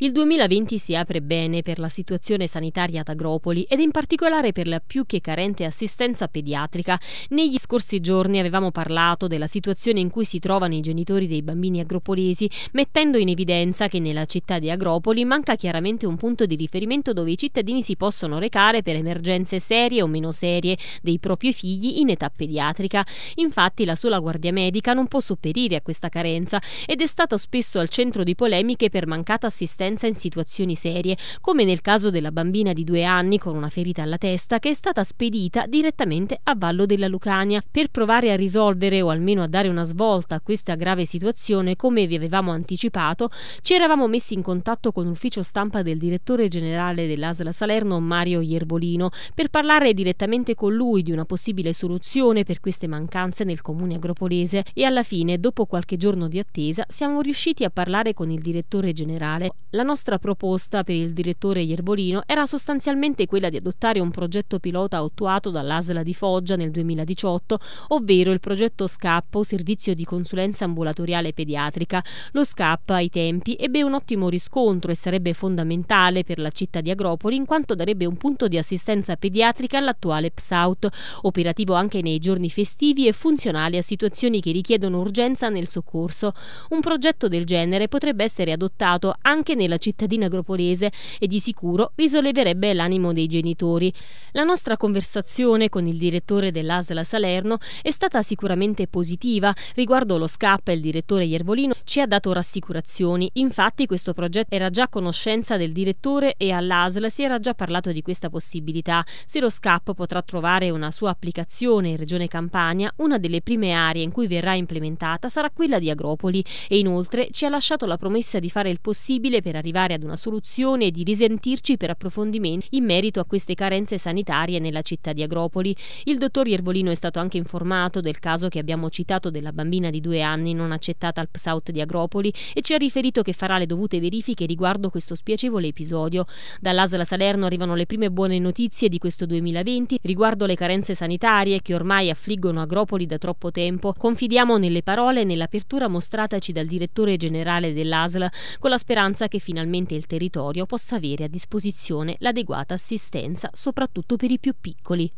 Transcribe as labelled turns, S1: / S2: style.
S1: Il 2020 si apre bene per la situazione sanitaria ad Agropoli ed in particolare per la più che carente assistenza pediatrica. Negli scorsi giorni avevamo parlato della situazione in cui si trovano i genitori dei bambini agropolesi, mettendo in evidenza che nella città di Agropoli manca chiaramente un punto di riferimento dove i cittadini si possono recare per emergenze serie o meno serie dei propri figli in età pediatrica. Infatti la sola guardia medica non può sopperire a questa carenza ed è stata spesso al centro di polemiche per mancata assistenza assistenza in situazioni serie, come nel caso della bambina di due anni con una ferita alla testa che è stata spedita direttamente a Vallo della Lucania. Per provare a risolvere o almeno a dare una svolta a questa grave situazione, come vi avevamo anticipato, ci eravamo messi in contatto con l'ufficio stampa del direttore generale dell'Asla Salerno Mario Ierbolino per parlare direttamente con lui di una possibile soluzione per queste mancanze nel comune agropolese e alla fine, dopo qualche giorno di attesa, siamo riusciti a parlare con il direttore generale. La nostra proposta per il direttore Ierbolino era sostanzialmente quella di adottare un progetto pilota attuato dall'Asla di Foggia nel 2018, ovvero il progetto SCAP, servizio di consulenza ambulatoriale pediatrica. Lo SCAP ai tempi ebbe un ottimo riscontro e sarebbe fondamentale per la città di Agropoli in quanto darebbe un punto di assistenza pediatrica all'attuale PSAUT, operativo anche nei giorni festivi e funzionale a situazioni che richiedono urgenza nel soccorso. Un progetto del genere potrebbe essere adottato anche nel nella cittadina agropolese e di sicuro risolleverebbe l'animo dei genitori. La nostra conversazione con il direttore dell'Asla Salerno è stata sicuramente positiva. Riguardo lo SCAP, il direttore Iervolino ci ha dato rassicurazioni. Infatti questo progetto era già a conoscenza del direttore e all'Asla si era già parlato di questa possibilità. Se lo SCAP potrà trovare una sua applicazione in Regione Campania, una delle prime aree in cui verrà implementata sarà quella di Agropoli e inoltre ci ha lasciato la promessa di fare il possibile per per arrivare ad una soluzione e di risentirci per approfondimenti in merito a queste carenze sanitarie nella città di Agropoli. Il dottor Iervolino è stato anche informato del caso che abbiamo citato della bambina di due anni non accettata al PSAUT di Agropoli e ci ha riferito che farà le dovute verifiche riguardo questo spiacevole episodio. Dall'Asla Salerno arrivano le prime buone notizie di questo 2020 riguardo le carenze sanitarie che ormai affliggono Agropoli da troppo tempo. Confidiamo nelle parole e nell'apertura mostrataci dal direttore generale dell'Asla con la speranza che finalmente il territorio possa avere a disposizione l'adeguata assistenza soprattutto per i più piccoli.